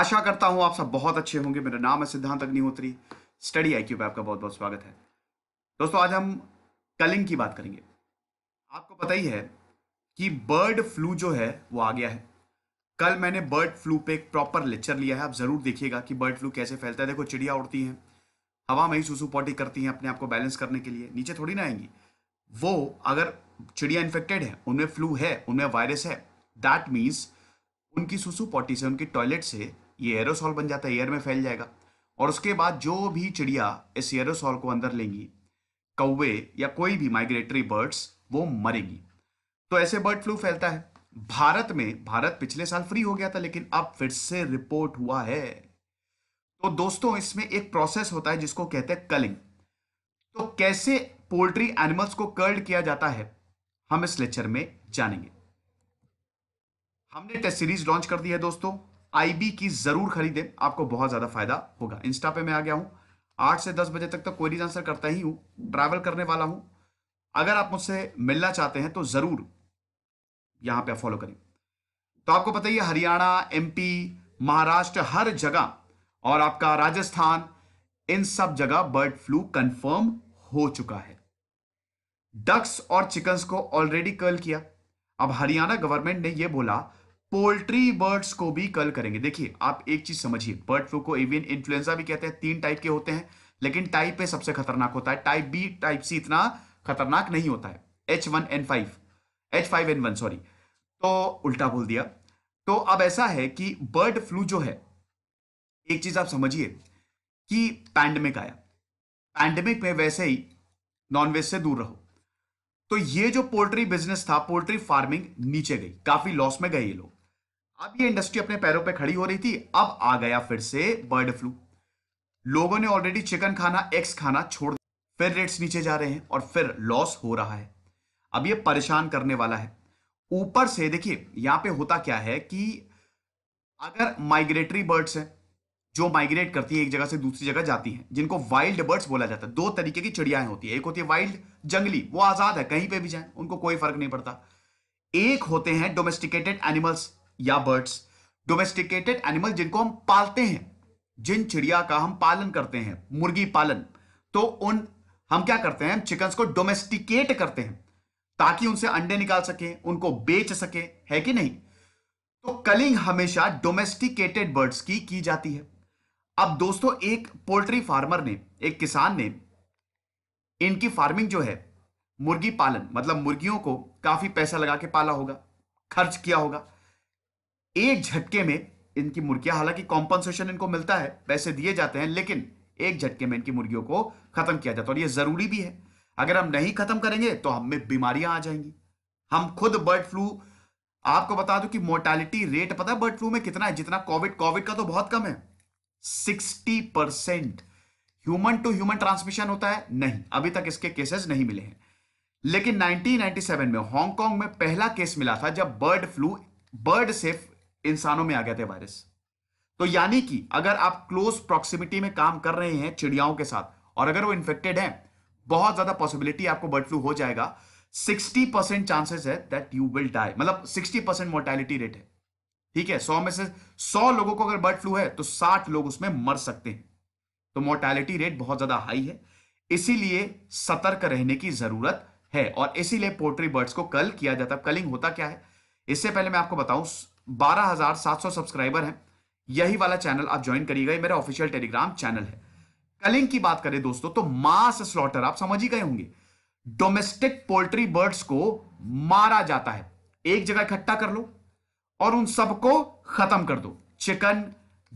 आशा करता हूँ आप सब बहुत अच्छे होंगे मेरा नाम है सिद्धांत अग्निहोत्री स्टडी आई पे आपका बहुत बहुत स्वागत है दोस्तों आज हम कलिंग की बात करेंगे आपको पता ही है कि बर्ड फ्लू जो है वो आ गया है कल मैंने बर्ड फ्लू पे एक प्रॉपर लेक्चर लिया है आप ज़रूर देखिएगा कि बर्ड फ्लू कैसे फैलता है देखो चिड़िया उड़ती हैं हवा में ही सुसू पॉटी करती हैं अपने आप को बैलेंस करने के लिए नीचे थोड़ी ना आएंगी वो अगर चिड़िया इन्फेक्टेड है उनमें फ्लू है उनमें वायरस है दैट मीन्स उनकी सुसू पॉटी से उनकी टॉयलेट से ये एरोसॉल बन जाता है एयर में फैल जाएगा और उसके बाद जो भी चिड़िया इस एरोसॉल को अंदर लेंगी कौवे या कोई भी माइग्रेटरी बर्ड्स वो मरेंगी तो ऐसे बर्ड फ्लू फैलता है भारत में भारत पिछले साल फ्री हो गया था लेकिन अब फिर से रिपोर्ट हुआ है तो दोस्तों इसमें एक प्रोसेस होता है जिसको कहते हैं कलिंग तो कैसे पोल्ट्री एनिमल्स को कर्ड किया जाता है हम इस लेक्चर में जानेंगे हमने टेस्ट सीरीज लॉन्च कर दी है दोस्तों आईबी की जरूर खरीदें आपको बहुत ज्यादा फायदा होगा इंस्टा पे मैं आ गया हूं आठ से दस बजे तक तो कोई आंसर करता ही हूं ट्रैवल करने वाला हूं अगर आप मुझसे मिलना चाहते हैं तो जरूर यहां पे फॉलो करें तो आपको पता ही है हरियाणा एमपी महाराष्ट्र हर जगह और आपका राजस्थान इन सब जगह बर्ड फ्लू कंफर्म हो चुका है डक्स और चिकन्स को ऑलरेडी कर्ल किया अब हरियाणा गवर्नमेंट ने यह बोला पोल्ट्री बर्ड्स को भी कल करेंगे देखिए आप एक चीज समझिए बर्ड फ्लू को एवियन इन्फ्लुएंजा भी कहते हैं तीन टाइप के होते हैं लेकिन टाइप ए सबसे खतरनाक होता है टाइप बी टाइप सी इतना खतरनाक नहीं होता है H one N five H five N one sorry तो उल्टा बोल दिया तो अब ऐसा है कि बर्ड फ्लू जो है एक चीज आप समझिए कि पैंडमिक आया पैंडमिक में वैसे ही नॉनवेज से दूर रहो तो ये जो पोल्ट्री बिजनेस था पोल्ट्री फार्मिंग नीचे गई काफी लॉस में गए ये लोग अब ये इंडस्ट्री अपने पैरों पे खड़ी हो रही थी अब आ गया फिर से बर्ड फ्लू लोगों ने ऑलरेडी चिकन खाना एग्स खाना छोड़ फिर रेट्स नीचे जा रहे हैं और फिर लॉस हो रहा है अब ये परेशान करने वाला है ऊपर से देखिए यहां पे होता क्या है कि अगर माइग्रेटरी बर्ड्स हैं जो माइग्रेट करती है एक जगह से दूसरी जगह जाती हैं जिनको वाइल्ड बर्ड्स बोला जाता है दो तरीके की चिड़ियां होती है एक होती है वाइल्ड जंगली वो आजाद है कहीं पे भी जाए उनको कोई फर्क नहीं पड़ता एक होते हैं डोमेस्टिकेटेड एनिमल्स या बर्ड्स डोमेस्टिकेटेड एनिमल जिनको हम पालते हैं जिन चिड़िया का हम पालन करते हैं मुर्गी पालन तो उन हम क्या करते हैं चिकन्स को डोमेस्टिकेट करते हैं ताकि उनसे अंडे निकाल सके उनको बेच सके है कि नहीं तो कलिंग हमेशा डोमेस्टिकेटेड बर्ड्स की की जाती है अब दोस्तों एक पोल्ट्री फार्मर ने एक किसान ने इनकी फार्मिंग जो है मुर्गी पालन मतलब मुर्गियों को काफी पैसा लगा के पाला होगा खर्च किया होगा एक झटके में इनकी मुर्गियां हालांकि कॉम्पनसेशन इनको मिलता है पैसे दिए जाते हैं लेकिन एक झटके में इनकी मुर्गियों को खत्म किया जाता है और यह जरूरी भी है अगर हम नहीं खत्म करेंगे तो हमें बीमारियां आ जाएंगी हम खुद बर्ड फ्लू आपको बता दूं कि मोर्टैलिटी रेट पता है बर्ड फ्लू में कितना है जितना कोविड कोविड का तो बहुत कम है sixty percent human to human transmission होता है नहीं अभी तक इसके केसेस नहीं मिले हैं लेकिन 1997 में हांगकांग में पहला केस मिला था जब बर्ड फ्लू बर्ड से इंसानों में आ गया था वायरस तो यानी कि अगर आप क्लोज प्रॉक्सिमिटी में काम कर रहे हैं चिड़ियाओं के साथ और अगर वो इन्फेक्टेड है बहुत ज्यादा पॉसिबिलिटी आपको बर्ड फ्लू हो जाएगा 60 परसेंट चांसेस है दैट यू विल डाई मतलब 60 परसेंट मोर्टेलिटी रेट है ठीक है 100 में से 100 लोगों को अगर बर्ड फ्लू है तो 60 लोग उसमें मर सकते हैं तो मोर्टेलिटी रेट बहुत ज्यादा हाई है इसीलिए सतर्क रहने की जरूरत है और इसीलिए पोल्ट्री बर्ड्स को कल किया जाता है कलिंग होता क्या है इससे पहले मैं आपको बताऊं 12,700 सब्सक्राइबर हैं यही वाला चैनल आप ज्वाइन करिएगा मेरा ऑफिशियल टेलीग्राम चैनल है कलिंग की बात करें दोस्तों तो मास स्लॉटर आप समझ ही गए होंगे डोमेस्टिक पोल्ट्री बर्ड्स को मारा जाता है एक जगह इकट्ठा कर लो और उन सबको खत्म कर दो चिकन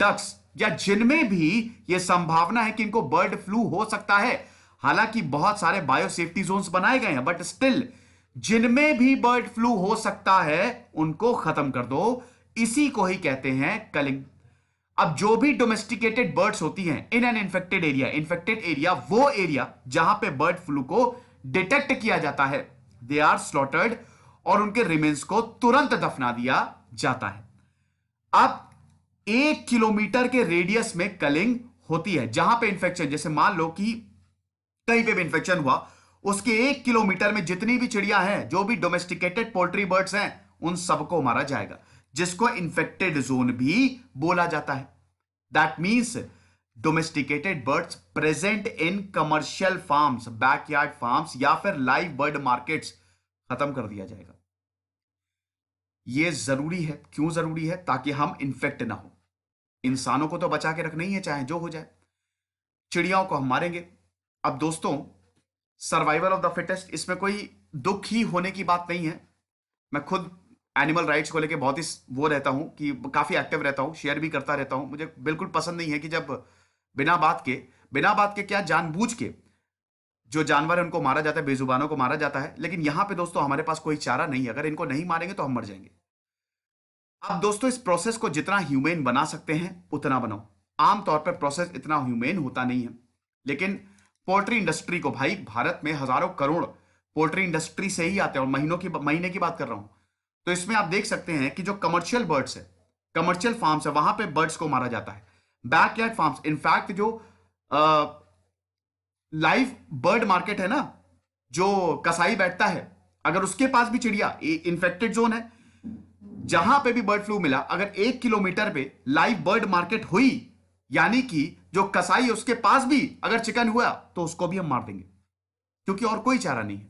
डक्स या जिनमें भी यह संभावना है कि इनको बर्ड फ्लू हो सकता है हालांकि बहुत सारे बायोसेफ्टी जोन बनाए गए हैं बट स्टिल जिनमें भी बर्ड फ्लू हो सकता है उनको खत्म कर दो इसी को ही कहते हैं कलिंग अब जो भी डोमेस्टिकेटेड बर्ड्स होती हैं in an infected area infected area वो एरिया जहां पे बर्ड फ्लू को डिटेक्ट किया जाता है दे आर स्लॉटर्ड और उनके रिमेन्स को तुरंत दफना दिया जाता है अब एक किलोमीटर के रेडियस में कलिंग होती है जहां पे इंफेक्शन जैसे मान लो कि कहीं पे भी इन्फेक्शन हुआ उसके एक किलोमीटर में जितनी भी चिड़िया है जो भी डोमेस्टिकेटेड पोल्ट्री बर्ड्स हैं उन सबको मारा जाएगा जिसको इंफेक्टेड जोन भी बोला जाता है that means domesticated birds present in commercial farms backyard farms या फिर लाइव बर्ड मार्केट्स खत्म कर दिया जाएगा यह जरूरी है क्यों जरूरी है ताकि हम इंफेक्ट ना हो इंसानों को तो बचा के रखना ही है चाहे जो हो जाए चिड़ियाओं को हम मारेंगे अब दोस्तों सर्वाइवल ऑफ द फिटेस्ट इसमें कोई दुख ही होने की बात नहीं है मैं खुद एनिमल राइट्स को लेकर बहुत ही वो रहता हूँ कि काफ़ी एक्टिव रहता हूँ शेयर भी करता रहता हूँ मुझे बिल्कुल पसंद नहीं है कि जब बिना बात के बिना बात के क्या जानबूझ के जो जानवर है उनको मारा जाता है बेजुबानों को मारा जाता है लेकिन यहाँ पे दोस्तों हमारे पास कोई चारा नहीं है अगर इनको नहीं मारेंगे तो हम मर जाएंगे आप दोस्तों इस प्रोसेस को जितना ह्यूमेन बना सकते हैं उतना बनाओ आमतौर पर प्रोसेस इतना ह्यूमेन होता नहीं है लेकिन पोल्ट्री इंडस्ट्री को भाई भारत में हजारों करोड़ पोल्ट्री इंडस्ट्री से ही आते हैं और महीनों की महीने की बात कर रहा हूं तो इसमें आप देख सकते हैं कि जो कमर्शियल बर्ड्स है कमर्शियल फार्म्स है वहां पे बर्ड्स को मारा जाता है बैकयार्ड फार्म्स इनफैक्ट जो लाइव बर्ड मार्केट है ना जो कसाई बैठता है अगर उसके पास भी चिड़िया इंफेक्टेड जोन है जहां पे भी बर्ड फ्लू मिला अगर एक किलोमीटर पे लाइव बर्ड मार्केट हुई यानी कि जो कसाई है उसके पास भी अगर चिकन हुआ तो उसको भी हम मार देंगे क्योंकि और कोई चारा नहीं है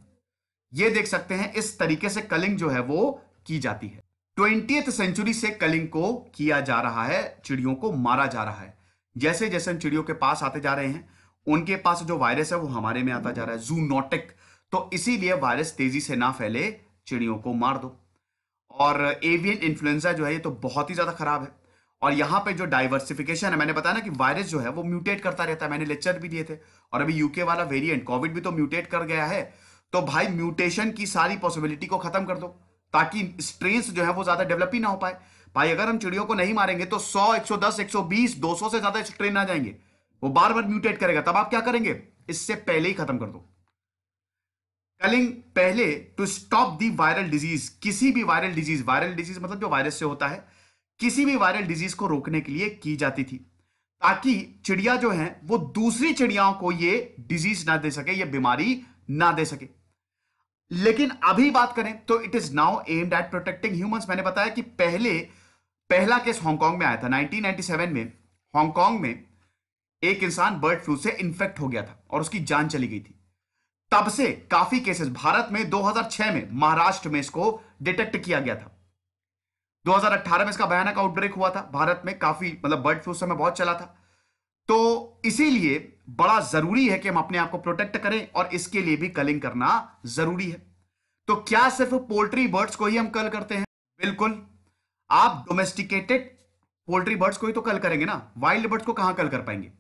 ये देख सकते हैं इस तरीके से कलिंग जो है वो की जाती है ट्वेंटी सेंचुरी से कलिंग को किया जा रहा है चिड़ियों को मारा जा रहा है जैसे जैसे हम चिड़ियों के पास आते जा रहे हैं उनके पास जो वायरस है वो हमारे में आता जा रहा है जूनोटिक तो इसीलिए वायरस तेजी से ना फैले चिड़ियों को मार दो और एवियन इन्फ्लुएंजा जो है ये तो बहुत ही ज्यादा खराब है और यहां पे जो डाइवर्सिफिकेशन है मैंने बताया ना कि वायरस जो है वो म्यूटेट करता रहता है मैंने लेक्चर भी दिए थे और अभी यूके वाला वेरिएंट कोविड भी तो म्यूटेट कर गया है तो भाई म्यूटेशन की सारी पॉसिबिलिटी को खत्म कर दो ताकि स्ट्रेन जो है वो ज्यादा डेवलप ही ना हो पाए भाई अगर हम चिड़ियों को नहीं मारेंगे तो सौ 110, 120, 200 से ज्यादा स्ट्रेन आ जाएंगे वो बार बार म्यूटेट करेगा तब आप क्या करेंगे इससे पहले ही खत्म कर दो कलिंग पहले to stop the viral disease किसी भी वायरल डिजीज वायरल डिजीज मतलब जो वायरस से होता है किसी भी वायरल डिजीज को रोकने के लिए की जाती थी ताकि चिड़िया जो है वो दूसरी चिड़ियाओं को ये डिजीज ना दे सके ये बीमारी ना दे सके लेकिन अभी बात करें तो it is now aimed at protecting humans मैंने बताया कि पहले पहला केस हांगकांग में आया था 1997 में हांगकांग में एक इंसान बर्ड फ्लू से इन्फेक्ट हो गया था और उसकी जान चली गई थी तब से काफी केसेस भारत में 2006 में महाराष्ट्र में इसको डिटेक्ट किया गया था 2018 में इसका भयानक आउटब्रेक हुआ था भारत में काफी मतलब बर्ड फ्लू समय बहुत चला था तो इसीलिए बड़ा जरूरी है कि हम अपने आप को प्रोटेक्ट करें और इसके लिए भी कलिंग करना जरूरी है तो क्या सिर्फ पोल्ट्री बर्ड्स को ही हम कल करते हैं बिल्कुल आप डोमेस्टिकेटेड पोल्ट्री बर्ड्स को ही तो कल करेंगे ना वाइल्ड बर्ड्स को कहां कल कर पाएंगे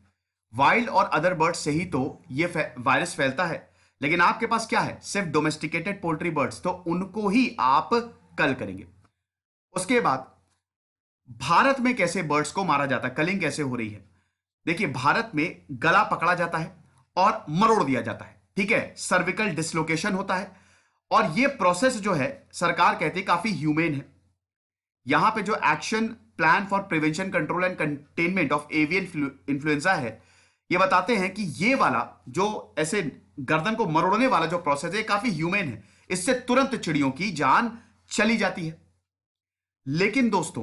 वाइल्ड और अदर बर्ड्स से ही तो ये वायरस फैलता है लेकिन आपके पास क्या है सिर्फ डोमेस्टिकेटेड पोल्ट्री बर्ड्स तो उनको ही आप कल करेंगे उसके बाद भारत में कैसे बर्ड्स को मारा जाता है कलिंग कैसे हो रही है देखिए भारत में गला पकड़ा जाता है और मरोड़ दिया जाता है ठीक है सर्विकल डिसलोकेशन होता है और यह प्रोसेस जो है सरकार कहती है काफी ह्यूमेन है यहां पे जो action plan for prevention control and containment of avian influenza है ये बताते हैं कि ये वाला जो ऐसे गर्दन को मरोड़ने वाला जो प्रोसेस है काफी ह्यूमेन है इससे तुरंत चिड़ियों की जान चली जाती है लेकिन दोस्तों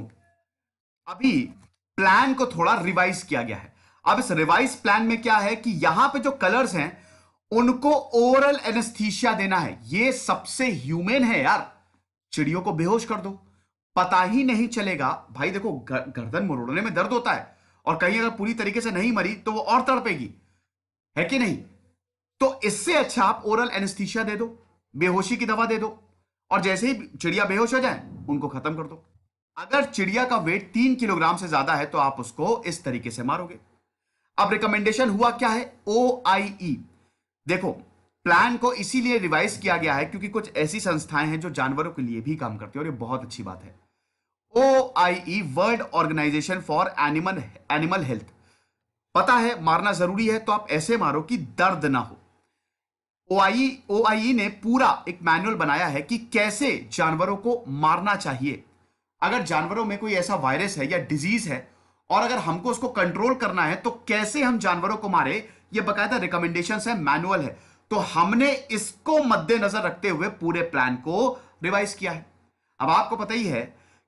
अभी प्लान को थोड़ा रिवाइज किया गया है अब इस रिवाइज प्लान में क्या है कि यहां पे जो कलर्स हैं उनको ओरल एनेस्थीशिया देना है ये सबसे ह्यूमेन है यार चिड़ियों को बेहोश कर दो पता ही नहीं चलेगा भाई देखो गर्दन मरोड़ने में दर्द होता है और कहीं अगर पूरी तरीके से नहीं मरी तो वो और तड़पेगी है कि नहीं तो इससे अच्छा आप ओरल एनेस्थीशिया दे दो बेहोशी की दवा दे दो और जैसे ही चिड़िया बेहोश हो जाए उनको खत्म कर दो अगर चिड़िया का वेट तीन किलोग्राम से ज्यादा है तो आप उसको इस तरीके से मारोगे अब रिकमेंडेशन हुआ क्या है ओ आई ई देखो प्लान को इसीलिए रिवाइज किया गया है क्योंकि कुछ ऐसी संस्थाएं हैं जो जानवरों के लिए भी काम करती है और ये बहुत अच्छी बात है O I E world organisation for animal animal health पता है मारना जरूरी है तो आप ऐसे मारो कि दर्द ना हो ओआई ओआई e, e ने पूरा एक मैनुअल बनाया है कि कैसे जानवरों को मारना चाहिए अगर जानवरों में कोई ऐसा वायरस है या डिजीज है और अगर हमको उसको कंट्रोल करना है तो कैसे हम जानवरों को मारे ये बकायदा रिकमेंडेशन है मैनुअल है तो हमने इसको मद्देनजर रखते हुए पूरे प्लान को रिवाइज किया है अब आपको पता ही है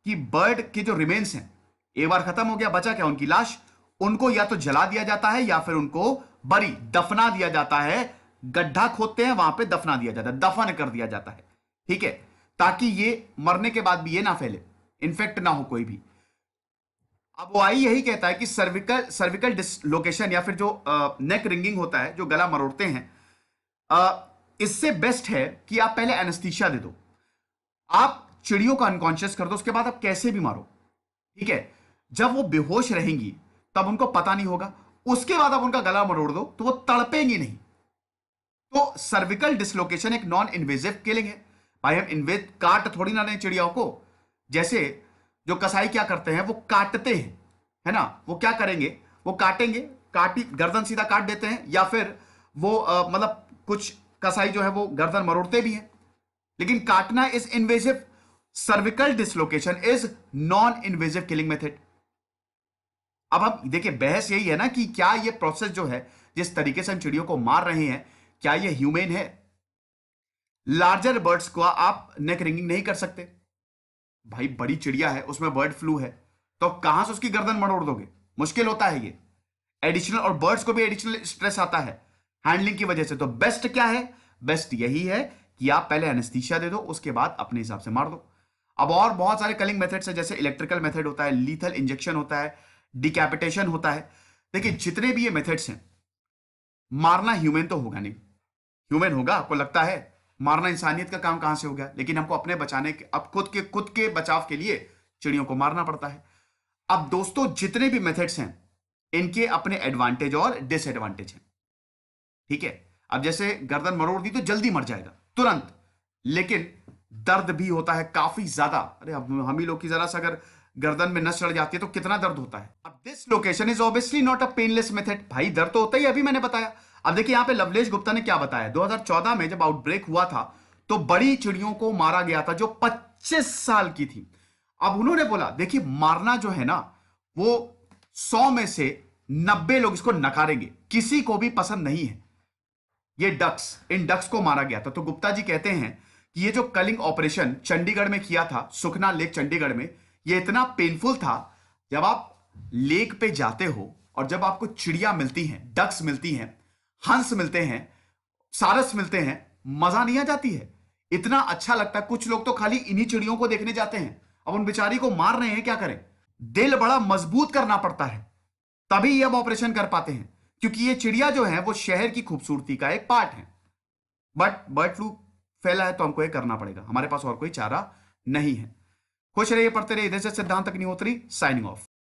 कि बर्ड के जो रिमेन्स हैं एक बार खत्म हो गया बचा क्या उनकी लाश उनको या तो जला दिया जाता है या फिर उनको बरी दफना दिया जाता है गड्ढा खोदते हैं वहां पे दफना दिया जाता है दफन कर दिया जाता है ठीक है ताकि ये मरने के बाद भी ये ना फैले इन्फेक्ट ना हो कोई भी अब वो आई यही कहता है कि सर्विकल सर्विकल डिसलोकेशन या फिर जो नेक रिंगिंग होता है जो गला मरोड़ते हैं इससे बेस्ट है कि आप पहले एनेस्थीसिया दे दो आप चिड़ियों का अनकॉन्शियस कर दो उसके बाद आप कैसे भी मारो ठीक है जब वो बेहोश रहेंगी तब उनको पता नहीं होगा उसके बाद आप उनका गला मरोड़ दो तो वो तड़पेंगी नहीं तो सर्विकल डिसलोकेशन एक नॉन इन्वेजिव किलिंग है भाई हम इन्वेज काट थोड़ी ना रहे चिड़ियाओं को जैसे जो कसाई क्या करते हैं वो काटते हैं है ना वो क्या करेंगे वो काटेंगे काटी गर्दन सीधा काट देते हैं या फिर वो मतलब कुछ कसाई जो है वो गर्दन मरोड़ते भी हैं लेकिन काटना is invasive cervical dislocation is non invasive killing method अब हम देखिए बहस यही है ना कि क्या ये प्रोसेस जो है जिस तरीके से हम चिड़ियों को मार रहे हैं क्या ये ह्यूमेन है लार्जर बर्ड्स को आप नेक रिंगिंग नहीं कर सकते भाई बड़ी चिड़िया है उसमें बर्ड फ्लू है तो आप कहां से उसकी गर्दन मड़ोड़ दोगे मुश्किल होता है ये एडिशनल और बर्ड्स को भी एडिशनल स्ट्रेस आता है हैंडलिंग की वजह से तो बेस्ट क्या है बेस्ट यही है कि आप पहले एनेस्थीसिया दे दो उसके बाद अपने हिसाब से मार दो अब और बहुत सारे कलिंग मेथड्स है जैसे इलेक्ट्रिकल मेथड होता है लीथल इंजेक्शन होता है डिकैपिटेशन होता है देखिए जितने भी ये मेथड्स हैं मारना ह्यूमन तो होगा नहीं ह्यूमन होगा आपको लगता है मारना इंसानियत का काम कहां से हो गया लेकिन हमको अपने बचाने के अब खुद के खुद के बचाव के लिए चिड़ियों को मारना पड़ता है अब दोस्तों जितने भी मेथड्स हैं इनके अपने एडवांटेज और डिसएडवांटेज हैं ठीक है अब जैसे गर्दन मरोड़ दी तो जल्दी मर जाएगा तुरंत लेकिन दर्द भी होता है काफी ज्यादा अरे हम ही लोग की जरा सा अगर गर्दन में नस चढ़ जाती है तो कितना दर्द होता है अब dislocation is obviously not a painless method भाई दर्द तो होता ही अभी मैंने बताया अब देखिए यहां पे लवलेश गुप्ता ने क्या बताया 2014 में जब आउटब्रेक हुआ था तो बड़ी चिड़ियों को मारा गया था जो 25 साल की थी अब उन्होंने बोला देखिए मारना जो है ना वो 100 में से 90 लोग इसको नकारेंगे किसी को भी पसंद नहीं है ये डक्स इन डक्स को मारा गया था तो गुप्ता जी कहते हैं कि ये जो कलिंग ऑपरेशन चंडीगढ़ में किया था सुखना लेक चंडीगढ़ में ये इतना पेनफुल था जब आप लेक पे जाते हो और जब आपको चिड़िया मिलती हैं डक्स मिलती हैं हंस मिलते हैं सारस मिलते हैं मजा नहीं आ जाती है इतना अच्छा लगता है कुछ लोग तो खाली इन्हीं चिड़ियों को देखने जाते हैं अब उन बिचारी को मार रहे हैं क्या करें दिल बड़ा मजबूत करना पड़ता है तभी ये अब ऑपरेशन कर पाते हैं क्योंकि ये चिड़िया जो है वो शहर की खूबसूरती का एक पार्ट है बट बर्ड फ्लू फैला है तो हमको यह करना पड़ेगा हमारे पास और कोई चारा नहीं है खुश रहिए पढ़ते रहिए इधर से सिद्धांत नहीं उतरी साइनिंग ऑफ